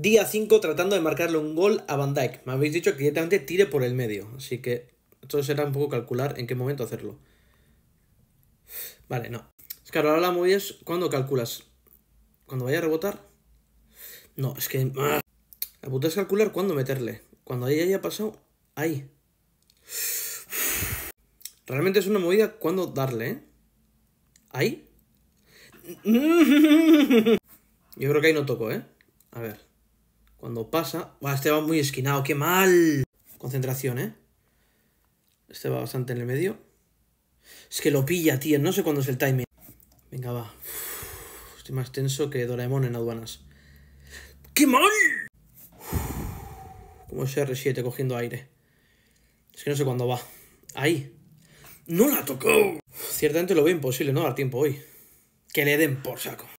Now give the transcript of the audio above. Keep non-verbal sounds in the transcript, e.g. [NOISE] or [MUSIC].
Día 5 tratando de marcarle un gol a Van Dyke. Me habéis dicho que directamente tire por el medio. Así que esto será un poco calcular en qué momento hacerlo. Vale, no. Es que ahora la movida es cuando calculas. ¿Cuando vaya a rebotar? No, es que... Ah, la puta es calcular cuándo meterle. Cuando ahí haya pasado... Ahí. Realmente es una movida cuando darle, ¿eh? ¿Ahí? [LAUGHS] Yo creo que ahí no toco, ¿eh? A ver. Cuando pasa... Va, este va muy esquinado, qué mal. Concentración, ¿eh? Este va bastante en el medio. Es que lo pilla, tío. No sé cuándo es el timing. Venga, va. estoy más tenso que Doraemon en aduanas. ¡Qué mal! como ese R7 cogiendo aire. Es que no sé cuándo va. Ahí. ¡No la tocó! ciertamente lo veo imposible no dar tiempo hoy. Que le den por saco.